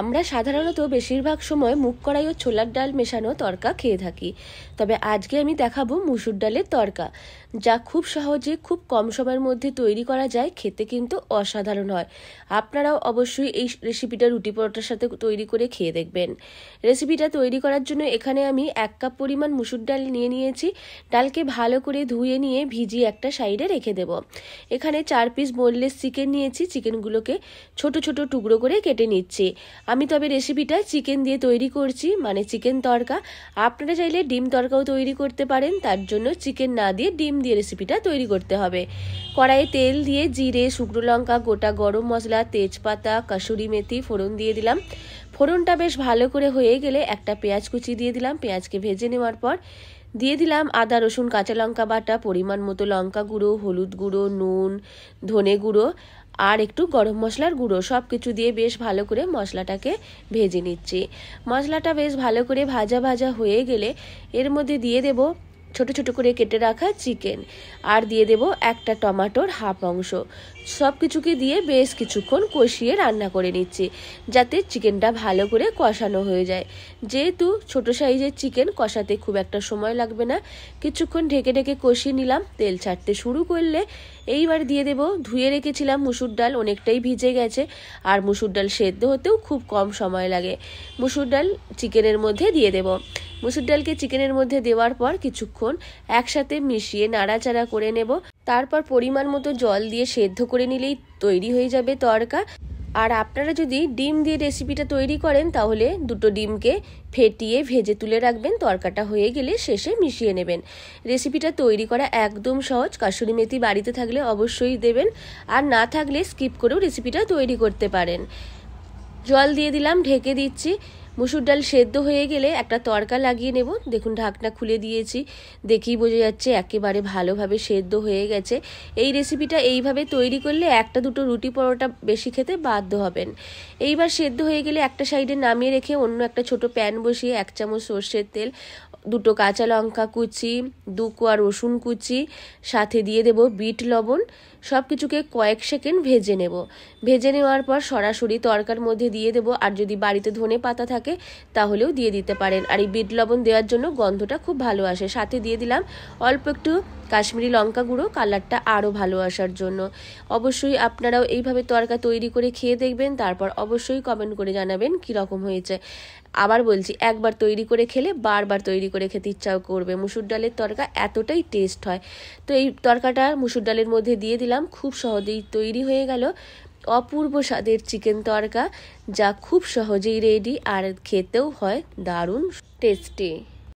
আমরা সাধারণত বেশিরভাগ সময় মুগ কড়াই ও ছোলার ডাল মেশানো তরকা খেয়ে থাকি তবে আজকে আমি দেখাবো মুসুর ডালের তরকা যা খুব সহজে খুব কম সময়ের মধ্যে তৈরি করা যায় খেতে কিন্তু অসাধারণ হয় আপনারাও অবশ্যই এই রেসিপিটা রুটি পরোটার সাথে তৈরি করে খেয়ে দেখবেন রেসিপিটা তৈরি করার জন্য এখানে আমি এক কাপ পরিমাণ মুসুর ডাল নিয়ে নিয়েছি ডালকে ভালো করে ধুয়ে নিয়ে ভিজিয়ে একটা সাইডে রেখে দেব এখানে চার পিস বোনলেস চিকেন নিয়েছি চিকেনগুলোকে ছোট ছোট টুকরো করে কেটে নিচ্ছি আমি তবে রেসিপিটা চিকেন দিয়ে তৈরি করছি মানে চিকেন তরকা আপনারা চাইলে ডিম তরকাও তৈরি করতে পারেন তার জন্য চিকেন না দিয়ে ডিম দিয়ে রেসিপিটা তৈরি করতে হবে কড়াইয়ে তেল দিয়ে জিরে শুকনো লঙ্কা গোটা গরম মশলা তেজপাতা কাসুরি মেথি ফোড়ন দিয়ে দিলাম ফোড়নটা বেশ ভালো করে হয়ে গেলে একটা পেঁয়াজ কুচি দিয়ে দিলাম পেঁয়াজকে ভেজে নেওয়ার পর দিয়ে দিলাম আদা রসুন কাঁচা লঙ্কা বাটা পরিমাণ মতো লঙ্কা গুঁড়ো হলুদ গুঁড়ো নুন ধনে গুঁড়ো আর একটু গরম মশলার গুঁড়ো সব কিছু দিয়ে বেশ ভালো করে মশলাটাকে ভেজে নিচ্ছি মশলাটা বেশ ভালো করে ভাজা ভাজা হয়ে গেলে এর মধ্যে দিয়ে দেবো ছোট ছোট করে কেটে রাখা চিকেন আর দিয়ে দেব একটা টমাটোর হাফ অংশ সব কিছুকে দিয়ে বেশ কিছুক্ষণ কষিয়ে রান্না করে নিচ্ছি যাতে চিকেনটা ভালো করে কষানো হয়ে যায় যেহেতু ছোট সাইজের চিকেন কষাতে খুব একটা সময় লাগবে না কিছুক্ষণ ঢেকে ঢেকে কষিয়ে নিলাম তেল ছাড়তে শুরু করলে এইবার দিয়ে দেব ধুয়ে রেখেছিলাম মুসুর ডাল অনেকটাই ভিজে গেছে আর মুসুর ডাল সেদ্ধ হতেও খুব কম সময় লাগে মুসুর ডাল চিকেনের মধ্যে দিয়ে দেবো মুসুর ডালকে চিকেনের মধ্যে দেওয়ার পর কিছুক্ষণ একসাথে মিশিয়ে নাড়াচাড়া করে নেব তারপর পরিমাণ মতো জল দিয়ে সেদ্ধ করে নিলেই তৈরি হয়ে যাবে তরকা আর আপনারা যদি ডিম দিয়ে রেসিপিটা তৈরি করেন তাহলে দুটো ডিমকে ফেটিয়ে ভেজে তুলে রাখবেন তরকাটা হয়ে গেলে শেষে মিশিয়ে নেবেন রেসিপিটা তৈরি করা একদম সহজ কাশুরি মেথি বাড়িতে থাকলে অবশ্যই দেবেন আর না থাকলে স্কিপ করেও রেসিপিটা তৈরি করতে পারেন জল দিয়ে দিলাম ঢেকে দিচ্ছি মুসুর ডাল সেদ্ধ হয়ে গেলে একটা তরকা লাগিয়ে নেব দেখুন ঢাকনা খুলে দিয়েছি দেখেই বোঝা যাচ্ছে একেবারে ভালোভাবে সেদ্ধ হয়ে গেছে এই রেসিপিটা এইভাবে তৈরি করলে একটা দুটো রুটি পরোটা বেশি খেতে বাধ্য হবেন এইবার সেদ্ধ হয়ে গেলে একটা সাইডে নামিয়ে রেখে অন্য একটা ছোট প্যান বসিয়ে এক চামচ সর্ষের তেল দুটো কাঁচা লঙ্কা কুচি দু কোয়া রসুন কুচি সাথে দিয়ে দেব বিট লবণ সব কিছুকে কয়েক সেকেন্ড ভেজে নেব ভেজে নেওয়ার পর সরাসরি তরকার মধ্যে দিয়ে দেব আর যদি বাড়িতে ধনে পাতা থাকে তাহলেও দিয়ে দিতে পারেন আর এই বিট লবণ দেওয়ার জন্য গন্ধটা খুব ভালো আসে সাথে দিয়ে দিলাম অল্প একটু কাশ্মীরি লঙ্কা গুঁড়ো কালারটা আরও ভালো আসার জন্য অবশ্যই আপনারাও এইভাবে তরকা তৈরি করে খেয়ে দেখবেন তারপর অবশ্যই কমেন্ট করে জানাবেন কীরকম হয়েছে আবার বলছি একবার তৈরি করে খেলে বারবার তৈরি করে খেতে ইচ্ছাও করবে মুসুর ডালের তরকা এতটাই টেস্ট হয় তো এই তরকাটা মুসুর ডালের মধ্যে দিয়ে দিলাম খুব সহজেই তৈরি হয়ে গেল অপূর্ব স্বাদের চিকেন তরকা যা খুব সহজেই রেডি আর খেতেও হয় দারুণ টেস্টি